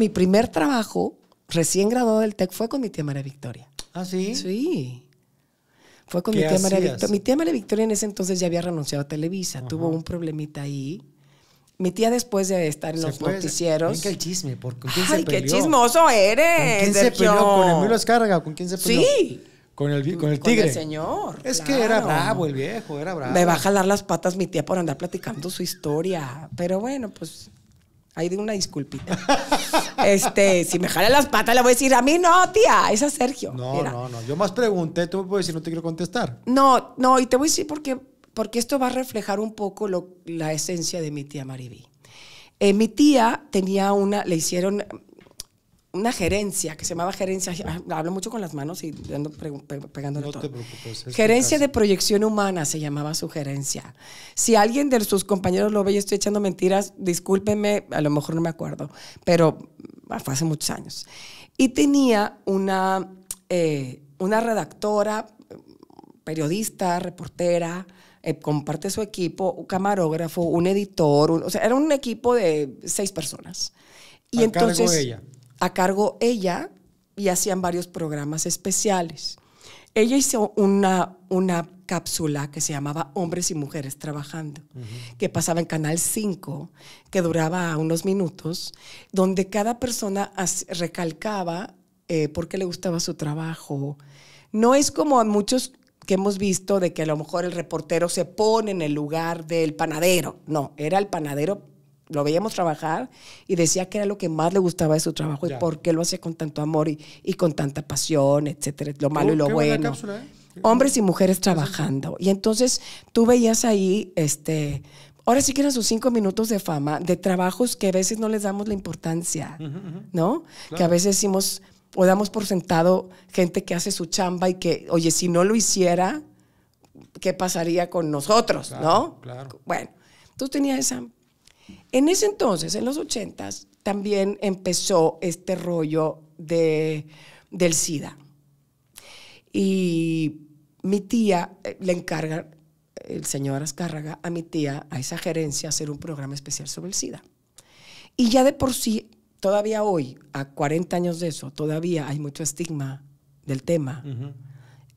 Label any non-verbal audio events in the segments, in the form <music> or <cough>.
mi primer trabajo, recién graduado del TEC, fue con mi tía María Victoria. ¿Ah, sí? Sí. Fue con mi tía María Victoria. Mi tía María Victoria en ese entonces ya había renunciado a Televisa. Tuvo un problemita ahí. Mi tía después de estar en los noticieros. qué? chisme, ¿por quién Ay, qué chismoso eres. ¿Con quién se peleó? ¿Con Emilio Escarga? ¿Con quién se peleó? Sí. Con el, con el tigre. Con el señor. Es que era bravo el viejo, era bravo. Me va a jalar las patas mi tía por andar platicando su historia. Pero bueno, pues Ahí de una disculpita. <laughs> este, si me jala las patas, le voy a decir, a mí no, tía, es a Sergio. No, no, no. Yo más pregunté, tú me puedes decir, no te quiero contestar. No, no, y te voy a decir porque, porque esto va a reflejar un poco la esencia de mi tía Maribí. Eh, mi tía tenía una, le hicieron, una gerencia que se llamaba gerencia, hablo mucho con las manos y ando pegándole no Te preocupes, gerencia de proyección humana se llamaba su gerencia. Si alguien de sus compañeros lo ve y estoy echando mentiras, discúlpenme, a lo mejor no me acuerdo, pero ah, fue hace muchos años. Y tenía una, eh, una redactora, periodista, reportera, eh, comparte su equipo, un camarógrafo, un editor, o sea, era un equipo de seis personas. Y entonces... ella a cargo ella y hacían varios programas especiales. Ella hizo una, una cápsula que se llamaba Hombres y Mujeres Trabajando, que pasaba en Canal 5, que duraba unos minutos, donde cada persona recalcaba eh, por qué le gustaba su trabajo. No es como muchos que hemos visto de que a lo mejor el reportero se pone en el lugar del panadero. No, era el panadero lo veíamos trabajar y decía que era lo que más le gustaba de su trabajo y por qué lo hacía con tanto amor y, con tanta pasión, etcétera, lo malo y oh, lo bueno. ¿eh? Hombres y mujeres trabajando. Y entonces tú veías ahí, este, ahora sí que eran sus cinco minutos de fama, de trabajos que a veces no les damos la importancia, ¿no? Que a veces decimos o damos por sentado gente que hace su chamba y que, oye, si no lo hiciera, ¿qué pasaría con nosotros, no? Bueno, tú tenías esa en ese entonces, en los ochentas, también empezó este rollo de, del SIDA. Y mi tía eh, le encarga, el señor Azcárraga, a mi tía, a esa gerencia, hacer un programa especial sobre el SIDA. Y ya de por sí, todavía hoy, a 40 años de eso, todavía hay mucho estigma del tema.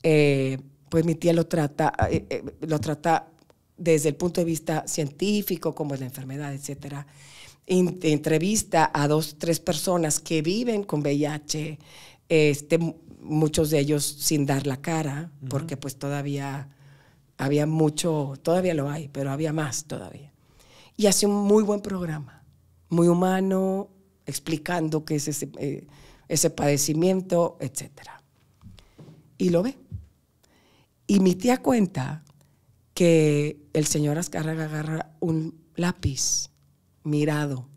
Eh, pues mi tía lo trata, eh, lo trata desde el punto de vista científico, como es la enfermedad, etcétera. entrevista a dos, tres personas que viven con VIH, este, muchos de ellos sin dar la cara, porque pues todavía había mucho, todavía lo hay, pero había más todavía. Y hace un muy buen programa, muy humano, explicando qué es ese, eh, ese padecimiento, etcétera. Y lo ve. Y mi tía cuenta que el señor Azcárraga agarra un lápiz mirado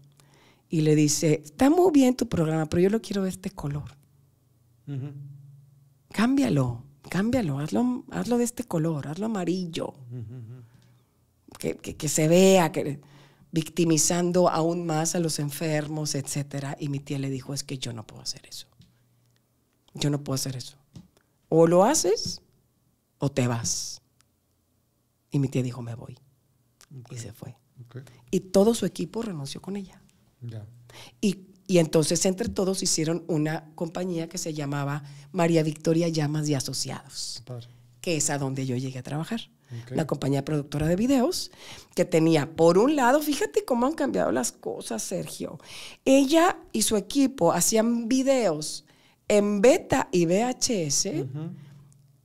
y le dice, está muy bien tu programa, pero yo lo quiero de este color. Cámbialo, cámbialo, hazlo, hazlo de este color, hazlo amarillo. que, se vea, que, victimizando aún más a los enfermos, etc. Y mi tía le dijo, es que yo no puedo hacer eso. Yo no puedo hacer eso. O lo haces o te vas. Y mi tía dijo, me voy. Y se fue. Y todo su equipo renunció con ella. Y, entonces entre todos hicieron una compañía que se llamaba María Victoria Llamas y Asociados, que es a donde yo llegué a trabajar. la compañía productora de videos que tenía, por un lado, fíjate cómo han cambiado las cosas, Sergio. Ella y su equipo hacían videos en beta y VHS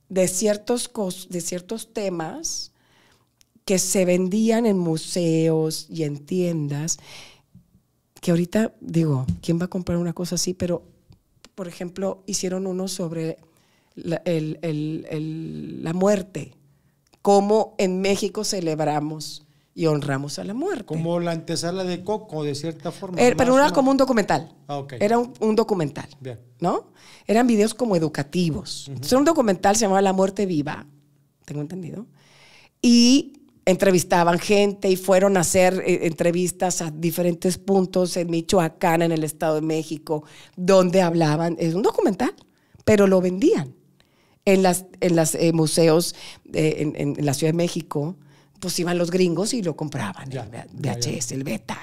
de, ciertos de ciertos temas que se vendían en museos y en tiendas, que ahorita digo, ¿quién va a comprar una cosa así? Pero, por ejemplo, hicieron uno sobre la, muerte, cómo en México celebramos y honramos a la muerte. Como la antesala de Coco, de cierta forma. Er, era, pero era como un documental. Ah, era un, documental. ¿No? Eran videos como educativos. Uh era un documental se llamaba La muerte viva, tengo entendido. Y entrevistaban gente y fueron a hacer eh, entrevistas a diferentes puntos en Michoacán, en el Estado de México, donde hablaban, es un documental, pero lo vendían en los en las, eh, museos eh, en, la Ciudad de México, pues iban los gringos y lo compraban, ya, el VHS, el beta.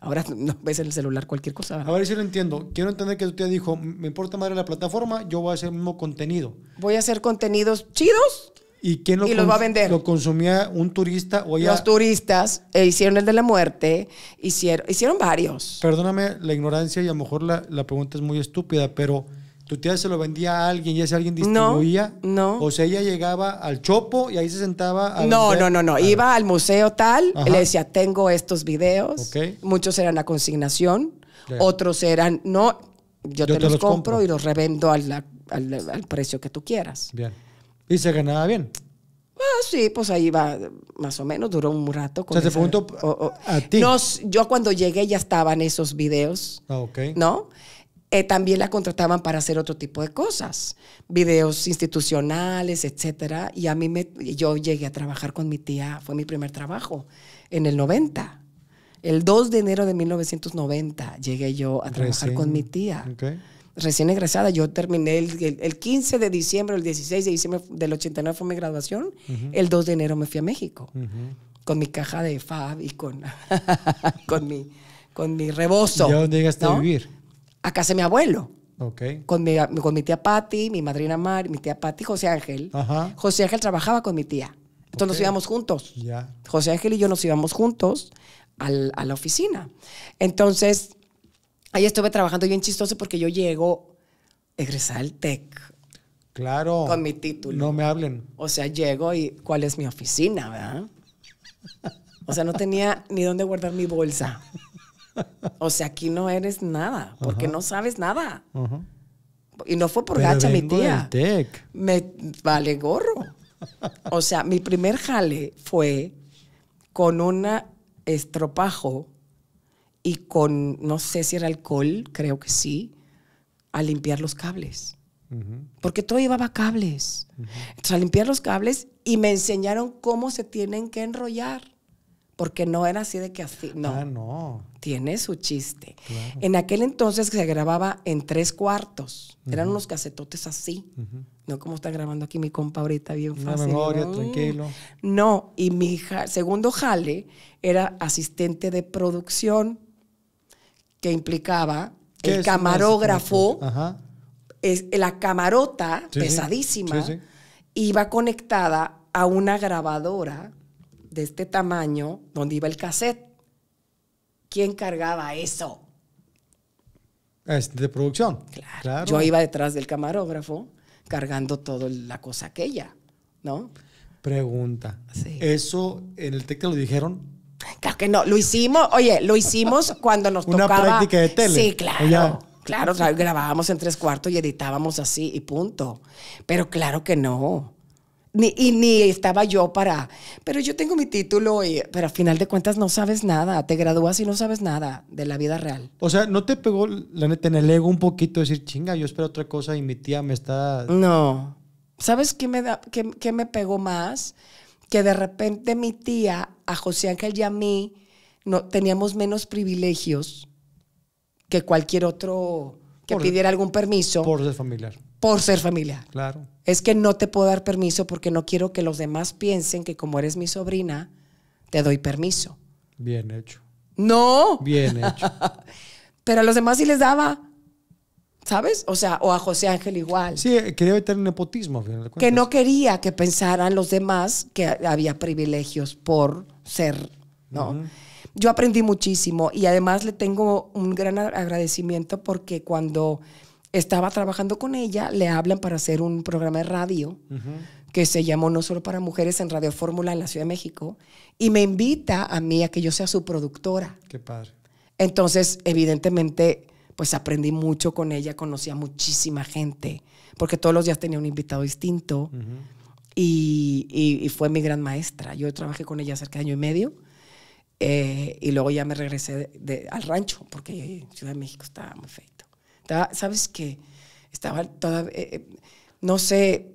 Ahora <laughs> no ves en el celular cualquier cosa. A ver si lo entiendo. Quiero entender que usted dijo, me importa madre la plataforma, yo voy a hacer el mismo contenido. Voy a hacer contenidos chidos ¿Y quién lo, los va a vender? lo consumía un turista o Los turistas e hicieron el de la muerte, hicieron, hicieron varios. Perdóname la ignorancia y a lo mejor la, pregunta es muy estúpida, pero tu tía se lo vendía a alguien y ese alguien distribuía. No, no. O sea, ella llegaba al chopo y ahí se sentaba. A no, no, no, no, Iba al museo tal, le decía, tengo estos videos. Muchos eran a consignación, otros eran, no, yo, te, los, compro, y los revendo al precio que tú quieras. Bien. ¿Y se ganaba bien? Ah, sí, pues ahí va, más o menos, duró un rato. Con o sea, te pregunto a ti. yo cuando llegué ya estaban esos videos. Ah, ok. ¿No? Eh, también la contrataban para hacer otro tipo de cosas, videos institucionales, etcétera. Y a mí me, yo llegué a trabajar con mi tía, fue mi primer trabajo, en el 90. El 2 de enero de 1990 llegué yo a trabajar con mi tía. Okay recién egresada, yo terminé el, 15 de diciembre, el 16 de diciembre del 89 fue mi graduación, el 2 de enero me fui a México, con mi caja de Fab y con, <laughs> con, mi, con mi rebozo. ¿Y a dónde llegaste a vivir? A casa mi abuelo. Okay. Con, mi, con mi tía Patti, mi madrina Mar, mi tía Patti, José Ángel. José Ángel trabajaba con mi tía. Entonces nos íbamos juntos. José Ángel y yo nos íbamos juntos a la oficina. Entonces, Ahí estuve trabajando bien chistoso porque yo llego, egresar al TEC. Claro. Con mi título. No me hablen. O sea, llego y cuál es mi oficina, ¿verdad? O sea, no tenía ni dónde guardar mi bolsa. O sea, aquí no eres nada, porque no sabes nada. Y no fue por gacha mi tía. Del Me vale gorro. O sea, mi primer jale fue con una estropajo y con, no sé si era alcohol, creo que sí, a limpiar los cables. Porque todo llevaba cables. Entonces, a limpiar los cables y me enseñaron cómo se tienen que enrollar. Porque no era así de que así. No. Ah, no. Tiene su chiste. En aquel entonces se grababa en tres cuartos. Eran unos casetotes así. No como está grabando aquí mi compa ahorita, bien fácil. ¿no? Mm. tranquilo. No, y mi segundo jale era asistente de producción que implicaba el camarógrafo, la camarota pesadísima, iba conectada a una grabadora de este tamaño donde iba el cassette. ¿Quién cargaba eso? Este, de producción. Claro. Yo iba detrás del camarógrafo cargando toda la cosa aquella, ¿no? Pregunta. ¿Eso en el TEC lo dijeron? Claro que no, lo hicimos, oye, lo hicimos cuando nos tocaba. Una práctica de tele. Sí, claro. Claro, grabábamos en tres cuartos y editábamos así y punto. Pero claro que no. Ni, y ni estaba yo para, pero yo tengo mi título, y, pero al final de cuentas no sabes nada, te gradúas y no sabes nada de la vida real. O sea, ¿no te pegó la neta en el ego un poquito decir, chinga, yo espero otra cosa y mi tía me está... No. ¿Sabes qué me, da, qué me pegó más? que de repente mi tía, a José Ángel y a mí, no, teníamos menos privilegios que cualquier otro que pidiera algún permiso. Por ser familiar. Por ser familiar. Claro. Es que no te puedo dar permiso porque no quiero que los demás piensen que como eres mi sobrina, te doy permiso. Bien hecho. No. Bien hecho. <laughs> Pero a los demás sí les daba. ¿Sabes? O sea, o a José Ángel igual. Sí, quería evitar el nepotismo, Que no quería que pensaran los demás que había privilegios por ser, ¿no? Yo aprendí muchísimo y además le tengo un gran agradecimiento porque cuando estaba trabajando con ella, le hablan para hacer un programa de radio que se llamó No Solo para Mujeres en Radio Fórmula en la Ciudad de México y me invita a mí a que yo sea su productora. Qué padre. Entonces, evidentemente, pues aprendí mucho con ella, conocí a muchísima gente, porque todos los días tenía un invitado distinto y, fue mi gran maestra. Yo trabajé con ella cerca de año y medio eh, y luego ya me regresé al rancho, porque Ciudad de México estaba muy feito. ¿Sabes qué? Estaba toda... Eh, eh, no sé,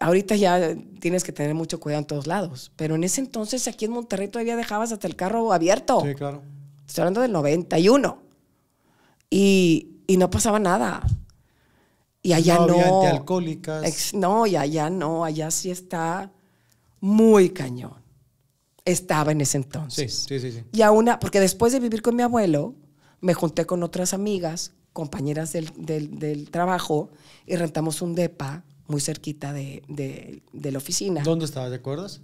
ahorita ya tienes que tener mucho cuidado en todos lados, pero en ese entonces aquí en Monterrey todavía dejabas hasta el carro abierto. Sí, claro. Estoy hablando del 91 y, no pasaba nada. Y allá no. no había no, y allá no, allá sí está muy cañón. Estaba en ese entonces. Sí, sí, sí, Y a una, porque después de vivir con mi abuelo, me junté con otras amigas, compañeras del, del, del trabajo, y rentamos un DEPA muy cerquita de, la oficina. ¿Dónde estaba? de acuerdas?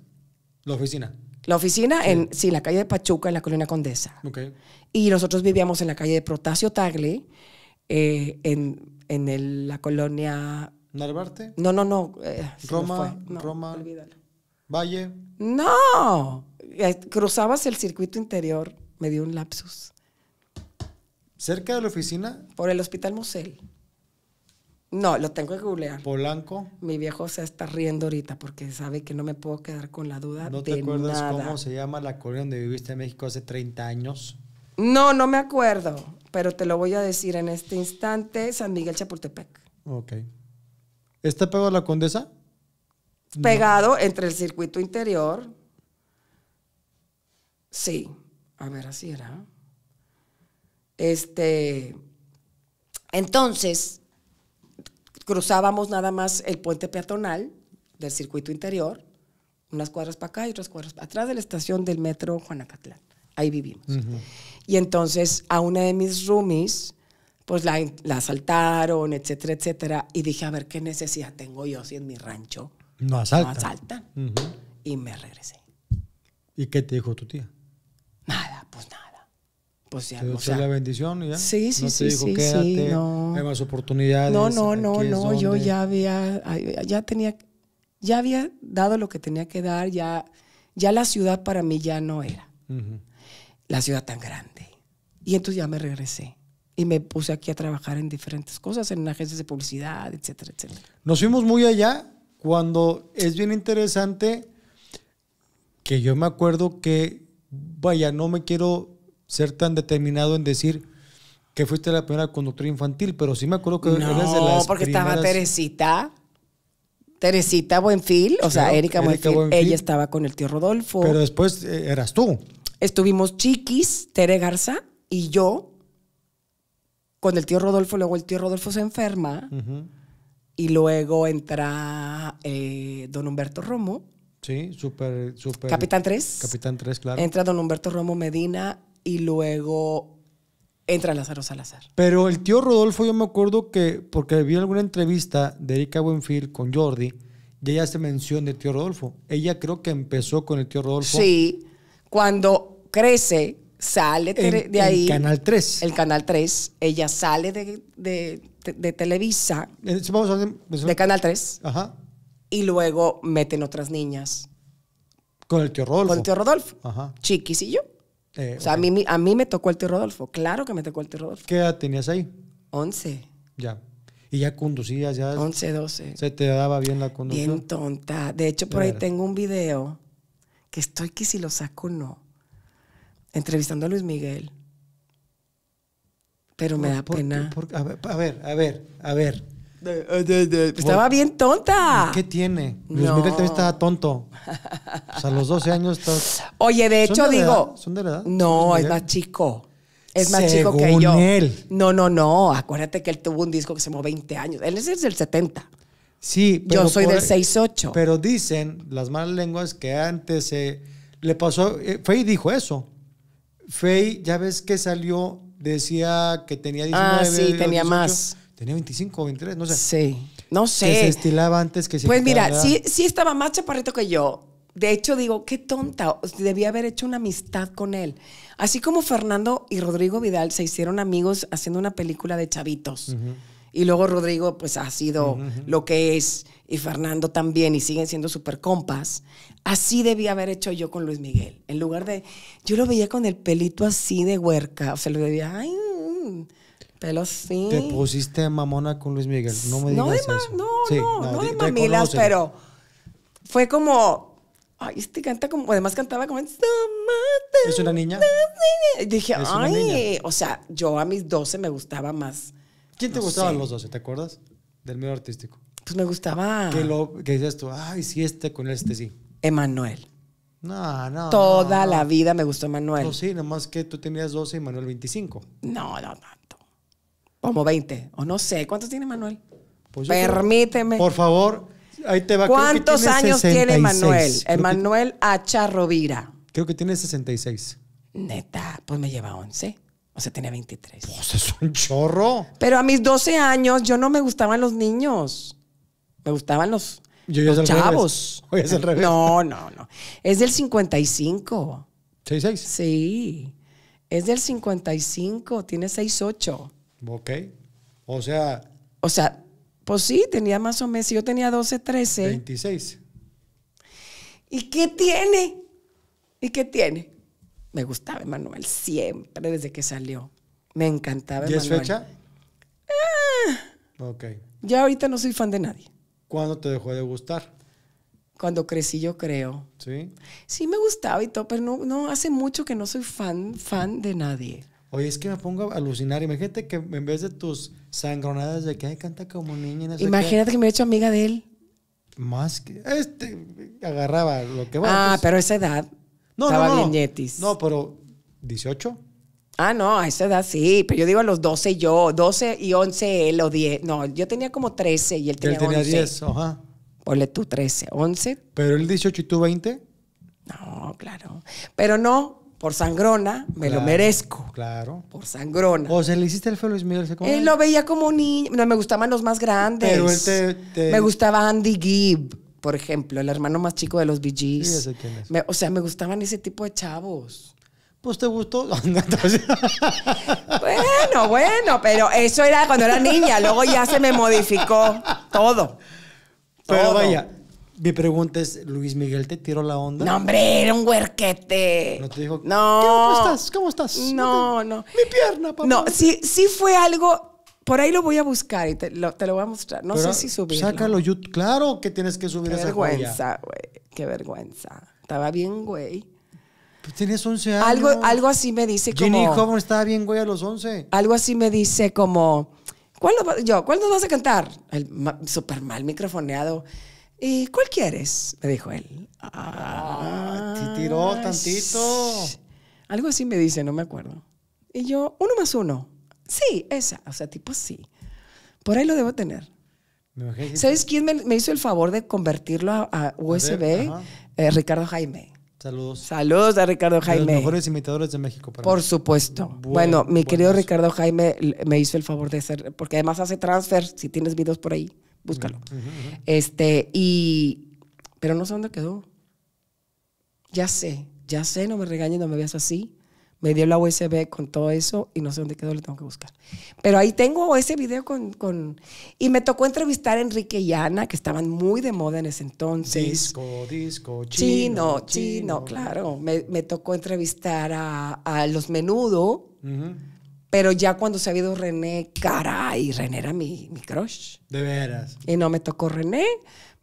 La oficina. La oficina sí. en, la calle de Pachuca, en la colonia Condesa. Y nosotros vivíamos en la calle de Protacio Tagli, eh, en, la colonia... ¿Narvarte? No, no, no. Eh, Roma, no, Roma. Olvídalo. Valle. No. Eh, cruzabas el circuito interior, me dio un lapsus. ¿Cerca de la oficina? Por el Hospital Mosel. No, lo tengo que googlear. Polanco. Mi viejo se está riendo ahorita porque sabe que no me puedo quedar con la duda. ¿No te acuerdas cómo se llama la colonia donde viviste en México hace 30 años? No, no me acuerdo, pero te lo voy a decir en este instante, San Miguel Chapultepec. Ok. ¿Está pegado a la condesa? Pegado entre el circuito interior. Sí, a ver, así era. Este, entonces, cruzábamos nada más el puente peatonal del circuito interior, unas cuadras para acá y otras cuadras para atrás de la estación del metro Juanacatlán. Ahí vivimos. Y entonces a una de mis roomies, pues la, la, asaltaron, etcétera, etcétera. Y dije, a ver, ¿qué necesidad tengo yo si en mi rancho no asaltan? Y me regresé. ¿Y qué te dijo tu tía? Nada, pues nada pues ya. sea, la bendición Sí, sí, sí, sí, no. Hay más oportunidades. No, no, no, no. Yo ya había, ya tenía, ya había dado lo que tenía que dar, ya, ya la ciudad para mí ya no era. La ciudad tan grande. Y entonces ya me regresé. Y me puse aquí a trabajar en diferentes cosas, en agencias de publicidad, etcétera, etcétera. Nos fuimos muy allá cuando es bien interesante que yo me acuerdo que, vaya, no me quiero ser tan determinado en decir que fuiste la primera conductora infantil, pero sí me acuerdo que no, de porque estaba Teresita. Teresita Buenfil, o sea, Erika, Buenfil, ella estaba con el tío Rodolfo. Pero después eh, eras tú. Estuvimos Chiquis, Tere Garza y yo con el tío Rodolfo. Luego el tío Rodolfo se enferma y luego entra eh, don Humberto Romo. Sí, súper, súper. Capitán 3. Capitán 3, claro. Entra don Humberto Romo Medina y luego entra Lázaro Salazar. Pero el tío Rodolfo, yo me acuerdo que, porque vi alguna entrevista de Erika Buenfield con Jordi, y ella hace mención de tío Rodolfo. Ella creo que empezó con el tío Rodolfo. Sí, cuando crece, sale de ahí. El Canal 3. El Canal 3. Ella sale de, Televisa. de Canal 3. Ajá. Y luego meten otras niñas. Con el tío Rodolfo. Con el tío Rodolfo. Ajá. Chiquis y eh, o sea, a, mí, a mí me tocó el tío Rodolfo. Claro que me tocó el tío Rodolfo. ¿Qué edad tenías ahí? 11. Ya. Y ya conducías, ya. 11, 12. Se te daba bien la conducción. Bien tonta. De hecho, por ahí tengo un video que estoy que si lo saco o no. Entrevistando a Luis Miguel. Pero me da pena. a ver, a ver, a ver. Eh, estaba bien tonta. ¿Qué tiene? Luis Miguel también estaba tonto. O sea, a los 12 años Oye, de hecho, digo. ¿Son de la edad? No, es más chico. Es más chico que yo. Él. No, no, no. Acuérdate que él tuvo un disco que se llamó 20 años. Él es del 70. Sí, pero. Yo soy del del 68. Pero dicen las malas lenguas que antes se le pasó. Eh, Fey dijo eso. Fey, ya ves que salió, decía que tenía 19. Ah, sí, tenía más Tenía 25 o 23, no sé. Sí, no sé. se estilaba antes que se Pues mira, sí, estaba más chaparrito que yo. De hecho, digo, qué tonta, debía haber hecho una amistad con él. Así como Fernando y Rodrigo Vidal se hicieron amigos haciendo una película de chavitos. Y luego Rodrigo, pues ha sido lo que es, y Fernando también, y siguen siendo super compas. Así debía haber hecho yo con Luis Miguel. En lugar de. Yo lo veía con el pelito así de huerca. O sea, lo veía. Ay, mm". Pelos sí. Te pusiste mamona con Luis Miguel. No me digas no de eso. No, no, no, no de mamilas, pero fue como. Ay, este canta como. Además cantaba como. ¿Es una niña? dije, ay. O sea, yo a mis 12 me gustaba más. ¿Quién te gustaba a los 12? ¿Te acuerdas? Del medio artístico. Pues me gustaba. Que, lo, que dices tú, ay, sí, este con este sí. Emanuel. No, no. Toda la vida me gustó Emanuel. No, sí, más que tú tenías 12 y Manuel 25. No, no, no. Como 20. O no sé. ¿Cuántos tiene Manuel? Pues Permíteme. por favor, ahí te va. ¿Cuántos años tiene Manuel? Emanuel Creo que tiene 66. Neta, pues me lleva 11. O sea, tiene 23. Pues es un chorro. Pero a mis 12 años yo no me gustaban los niños. Me gustaban los, los chavos. es el revés. No, no, no. Es del 55. ¿66? Sí. Es del 55. Tiene 68. Ok. O sea. O sea, pues sí, tenía más o menos. yo tenía 12, 13. 26. ¿Y qué tiene? ¿Y qué tiene? Me gustaba Emanuel siempre desde que salió. Me encantaba Emanuel. ¿Y es fecha? Ah, ok. Ya ahorita no soy fan de nadie. ¿Cuándo te dejó de gustar? Cuando crecí, yo creo. ¿Sí? Sí, me gustaba y todo, pero no, no hace mucho que no soy fan, fan de nadie. Oye, es que me pongo a alucinar. Imagínate que en vez de tus sangronadas de que ay, canta como niña. Imagínate que me he hecho amiga de él. Más que. Este agarraba lo que va. Ah, pues. pero esa edad. No, no, no. No, pero. ¿18? Ah, no, a esa edad sí, pero yo digo a los 12 yo, 12 y 11 él o 10. No, yo tenía como 13 y él tenía 11. Él tenía 10, ajá. Ponle tú 13, 11. ¿Pero él 18 y tú 20? No, claro. Pero no, por sangrona, me lo merezco. Claro. Por sangrona. O se le hiciste el feo Luis Miguel. Él lo veía como niño. No, me gustaban los más grandes. Pero él Me gustaba Andy Gibb, por ejemplo, el hermano más chico de los Bee Gees. Sí, quién es. o sea, me gustaban ese tipo de chavos. Pues te gustó. <laughs> <laughs> bueno, bueno, pero eso era cuando era niña. Luego ya se me modificó todo. Pero todo. vaya, mi pregunta es, Luis Miguel te tiró la onda. No, hombre, era un huerquete. No te dijo. No. ¿Cómo estás? ¿Cómo estás? No, no. Mi pierna, papá. No, sí, sí fue algo. Por ahí lo voy a buscar y te lo, voy a mostrar. No sé si subirlo. Sácalo, claro que tienes que subir Qué esa vergüenza, güey. Qué vergüenza. Estaba bien, güey. Pues tienes 11 años. Algo, algo así me dice como... Ginny cómo estaba bien, güey, a los 11. Algo así me dice como... ¿Cuándo, yo, ¿Cuándo nos vas a cantar? El, super mal microfoneado. ¿Y cuál quieres? Me dijo él. Ah, ah tiró tantito. Algo así me dice, no me acuerdo. Y yo, uno más uno. Sí, esa. O sea, tipo sí. Por ahí lo debo tener. ¿Sabes quién me, hizo el favor de convertirlo a, USB? Eh, Ricardo Jaime. Saludos. Saludos a Ricardo Jaime. los mejores imitadores de México. Para Por supuesto. bueno, mi querido Ricardo Jaime me hizo el favor de hacer, porque además hace transfer, si tienes videos por ahí búscalo. Este, y, pero no sé dónde quedó. Ya sé, ya sé, no me regañes, no me veas así. Me dio la USB con todo eso y no sé dónde quedó, le tengo que buscar. Pero ahí tengo ese video con... Y me tocó entrevistar a Enrique y Ana, que estaban muy de moda en ese entonces. Disco, disco, chino. Chino, claro. Me, tocó entrevistar a, Los Menudo. Pero ya cuando se ha habido René, caray, René era mi, mi crush. De veras. Y no me tocó René,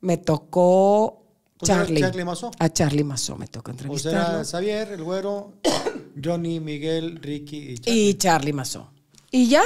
me tocó Charlie. Charlie Mazó? A Charlie Mazó me tocó entrevistarlo. O sea, Xavier, el güero, <coughs> Johnny, Miguel, Ricky y Charlie. Y Charlie Mazó. Y ya,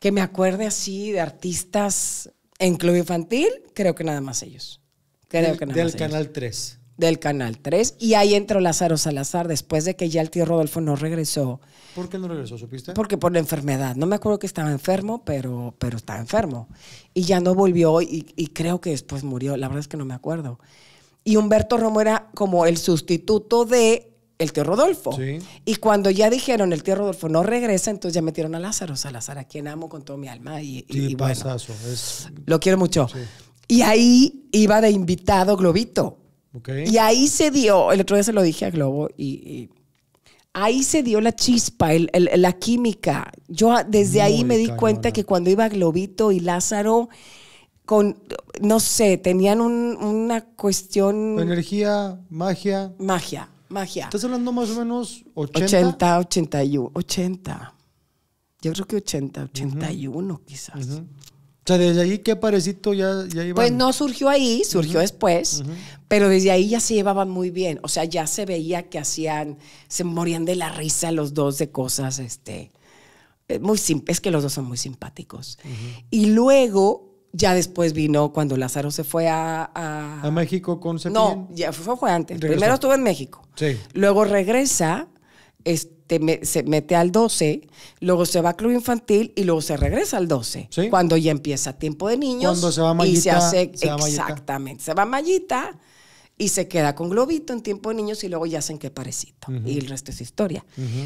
que me acuerde así de artistas en Club Infantil, creo que nada más ellos. Creo que nada más del Canal 3 del Canal 3 y ahí entró Lázaro Salazar después de que ya el tío Rodolfo no regresó. ¿Por qué no regresó, supiste? Porque por la enfermedad. No me acuerdo que estaba enfermo, pero, pero estaba enfermo. Y ya no volvió y, y creo que después murió. La verdad es que no me acuerdo. Y Humberto Romo era como el sustituto de el tío Rodolfo. Y cuando ya dijeron el tío Rodolfo no regresa, entonces ya metieron a Lázaro Salazar, a quien amo con todo mi alma. Y, y bueno, lo quiero mucho. Y ahí iba de invitado Globito. Y ahí se dio, el otro día se lo dije a Globo, y, ahí se dio la chispa, el, la química. Yo desde ahí me di cuenta que cuando iba Globito y Lázaro, con, no sé, tenían una cuestión... Energía, magia. Magia, magia. Estás hablando más o menos 80. 80, 81, 80. Yo creo que 80, 81 quizás. O sea, desde ahí qué parecito ya, ya iban? Pues no surgió ahí, surgió después, pero desde ahí ya se llevaban muy bien. O sea, ya se veía que hacían, se morían de la risa los dos de cosas, este, eh, muy es que los dos son muy simpáticos. Y luego, ya después vino cuando Lázaro se fue a... A, México con No, ya fue, antes. Primero estuvo en México. Sí. Luego regresa, este se mete al 12, luego se va a club infantil y luego se regresa al 12. Cuando ya empieza tiempo de niños. Cuando se va mallita, Y se hace. exactamente. Se va mallita y se queda con globito en tiempo de niños y luego ya hacen que parecito. Y el resto es historia.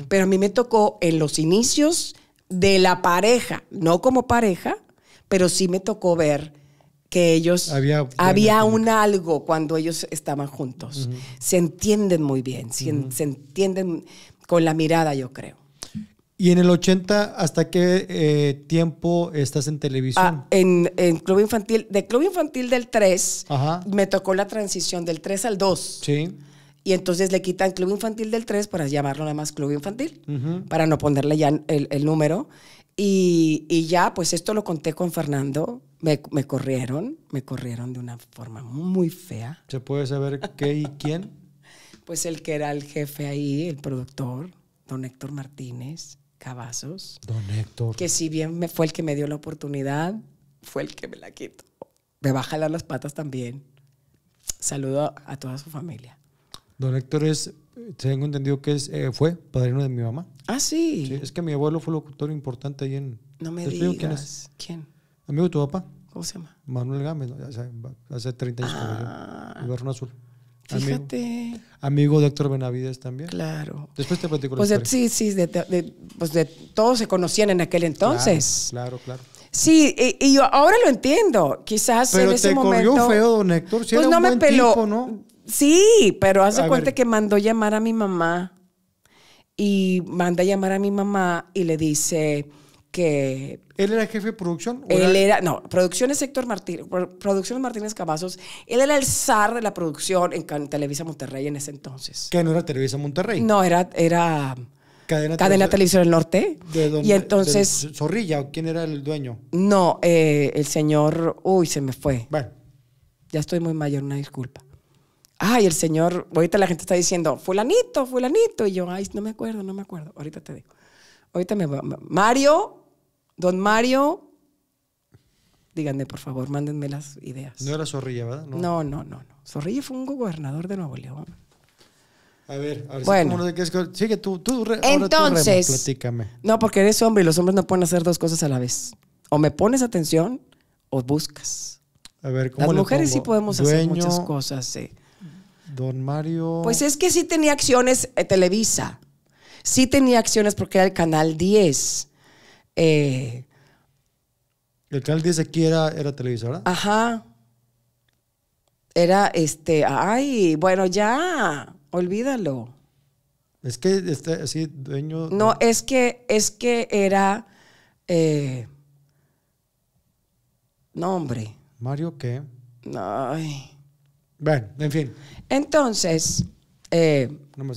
Pero a mí me tocó en los inicios de la pareja, no como pareja, pero sí me tocó ver que ellos había, un algo cuando ellos estaban juntos. Se entienden muy bien, se entienden con la mirada, yo creo. ¿Y en el 80 hasta qué eh, tiempo estás en televisión? Ah, en, Club Infantil, de Club Infantil del 3, me tocó la transición del 3 al 2. Sí. Y entonces le quitan Club Infantil del 3 para llamarlo nada más Club Infantil, para no ponerle ya el, número. Y, ya, pues esto lo conté con Fernando. me corrieron, me corrieron de una forma muy fea. ¿Se puede saber qué y quién? pues el que era el jefe ahí, el productor, don Héctor Martínez Cavazos. Don Héctor. Que si bien me fue el que me dio la oportunidad, fue el que me la quitó. Me va a jalar las patas también. Saludo a toda su familia. Don Héctor es, tengo entendido que es, eh, fue padrino de mi mamá. Ah, sí. Es que mi abuelo fue locutor importante ahí en... No me digas. ¿Quién Amigo de tu papá. ¿Cómo se llama? Manuel Gámez, hace, 30 años. Ah. El azul. Fíjate. Amigo, amigo, de Héctor Benavides también. Claro. Después te platico pues Sí, sí, de, pues de todos se conocían en aquel entonces. Claro, claro. Sí, y, yo ahora lo entiendo. Quizás en ese momento. Pero te corrió feo, don Héctor. pues no me peló. Tipo, ¿no? Sí, pero hace cuenta que mandó llamar a mi mamá y manda a llamar a mi mamá y le dice, ¿Él era jefe de producción? él era... no producción es Héctor Martínez, producciones Martínez Cavazos, él era el zar de la producción en, Televisa Monterrey en ese entonces. Que no era Televisa Monterrey. No, era, era Cadena, Cadena Televisión del Norte. y entonces... Zorrilla, ¿quién era el dueño? No, eh, el señor, uy, se me fue. Bueno. Ya estoy muy mayor, una disculpa ay, el señor, ahorita la gente está diciendo, fulanito, fulanito, y yo, ay, no me acuerdo, no me acuerdo, ahorita te digo. Ahorita me voy Mario Don Mario, díganme por favor, mándenme las ideas. No era Zorrilla, ¿verdad? No, no, no, no. Zorrilla fue un gobernador de Nuevo León. A ver, a ver bueno. Si de que Sigue tú, tú Entonces, tú platícame. No, porque eres hombre y los hombres no pueden hacer dos cosas a la vez. O me pones atención o buscas. A ver, ¿cómo Las mujeres sí podemos hacer muchas cosas, sí. Don Mario. Pues es que sí tenía acciones eh, Televisa. Sí tenía acciones porque era el canal 10. Eh, ¿El canal dice aquí era, televisora? Ajá. Era este, ay, bueno, ya, olvídalo. Es que este, así, dueño. No, es que, es que era. Nombre eh, no, hombre. ¿Mario qué? Ay. Bueno, en fin. Entonces. Eh, no me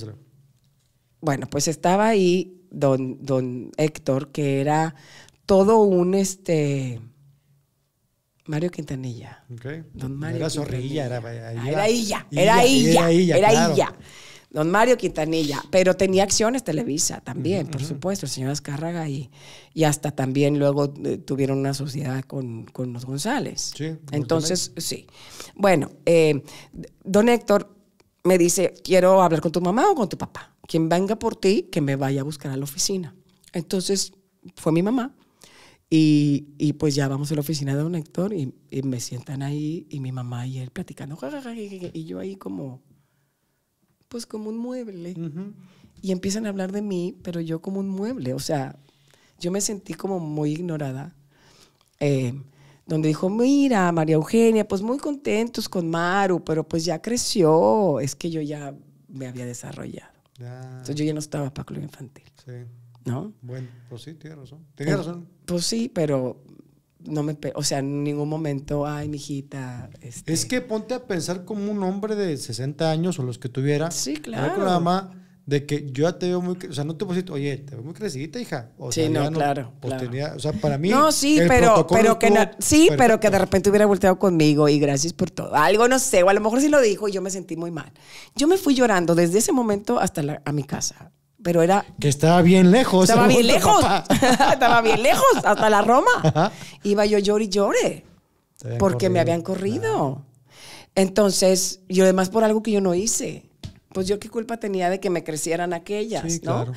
Bueno, pues estaba ahí don, don Héctor, que era todo un este Mario Quintanilla. Don Mario era Zorrilla, ah, era, era, era, ella. era ella. era Don Mario Quintanilla, pero tenía acciones Televisa también, por supuesto, el señor Azcárraga y, y hasta también luego eh, tuvieron una sociedad con, los González. Sí. Entonces, sí. Bueno, eh, don Héctor me dice, quiero hablar con tu mamá o con tu papá quien venga por ti, que me vaya a buscar a la oficina. Entonces fue mi mamá y, pues ya vamos a la oficina de don Héctor y, me sientan ahí y mi mamá y él platicando y yo ahí como, pues como un mueble. Y empiezan a hablar de mí, pero yo como un mueble, o sea, yo me sentí como muy ignorada. Eh, donde dijo, mira, María Eugenia, pues muy contentos con Maru, pero pues ya creció, es que yo ya me había desarrollado. Entonces yo ya no estaba para club infantil. Sí. ¿No? Bueno, pues sí, tiene razón. Tenía pues, razón. Pues sí, pero no me, o sea, en ningún momento, ay, mijita. Este... Es que ponte a pensar como un hombre de 60 años o los que tuviera. Sí, claro de que yo te veo muy, o sea, no te puedo oye, te veo muy crecidita, hija. O no, claro. Pues, o sea, para mí. No, sí, el pero, que sí, pero que de repente hubiera volteado conmigo y gracias por todo. Algo no sé, o a lo mejor sí lo dijo y yo me sentí muy mal. Yo me fui llorando desde ese momento hasta a mi casa. Pero era. Que estaba bien lejos. Estaba bien lejos. <laughs> estaba bien lejos, hasta la Roma. Iba yo llore y llore. Porque me habían corrido. Entonces, yo además por algo que yo no hice pues yo qué culpa tenía de que me crecieran aquellas, ¿no?